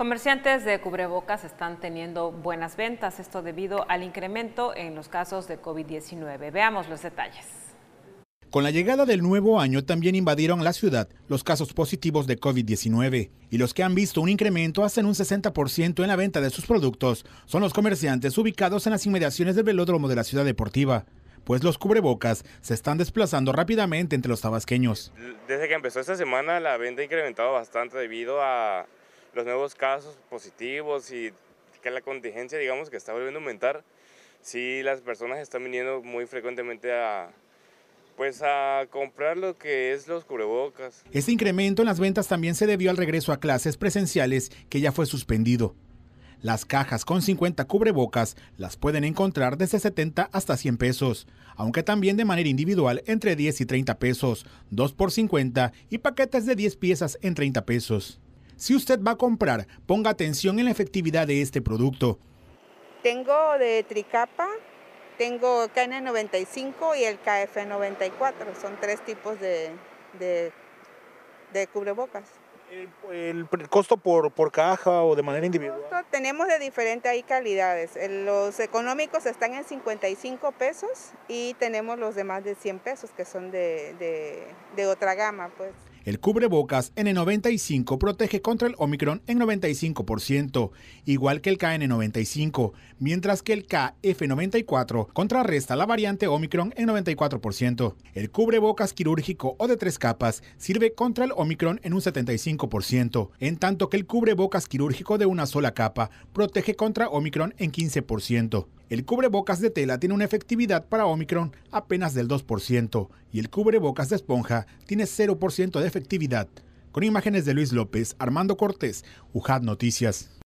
Comerciantes de cubrebocas están teniendo buenas ventas, esto debido al incremento en los casos de COVID-19. Veamos los detalles. Con la llegada del nuevo año también invadieron la ciudad los casos positivos de COVID-19 y los que han visto un incremento hacen un 60% en la venta de sus productos son los comerciantes ubicados en las inmediaciones del velódromo de la ciudad deportiva, pues los cubrebocas se están desplazando rápidamente entre los tabasqueños. Desde que empezó esta semana la venta ha incrementado bastante debido a, los nuevos casos positivos y que la contingencia, digamos, que está volviendo a aumentar, sí las personas están viniendo muy frecuentemente a, pues a comprar lo que es los cubrebocas. Este incremento en las ventas también se debió al regreso a clases presenciales que ya fue suspendido. Las cajas con 50 cubrebocas las pueden encontrar desde 70 hasta 100 pesos, aunque también de manera individual entre 10 y 30 pesos, 2 por 50 y paquetes de 10 piezas en 30 pesos. Si usted va a comprar, ponga atención en la efectividad de este producto. Tengo de Tricapa, tengo KN95 y el KF94. Son tres tipos de, de, cubrebocas. El, costo por, caja o de manera individual? tenemos de diferentes calidades. Eh, los económicos están en 55 pesos y tenemos los demás de 100 pesos que son de, de otra gama. pues. El cubrebocas N95 protege contra el Omicron en 95%, igual que el KN95, mientras que el KF94 contrarresta la variante Omicron en 94%. El cubrebocas quirúrgico o de tres capas sirve contra el Omicron en un 75%, en tanto que el cubrebocas quirúrgico de una sola capa protege contra Omicron en 15% el cubrebocas de tela tiene una efectividad para Omicron apenas del 2% y el cubrebocas de esponja tiene 0% de efectividad. Con imágenes de Luis López, Armando Cortés, UJAD Noticias.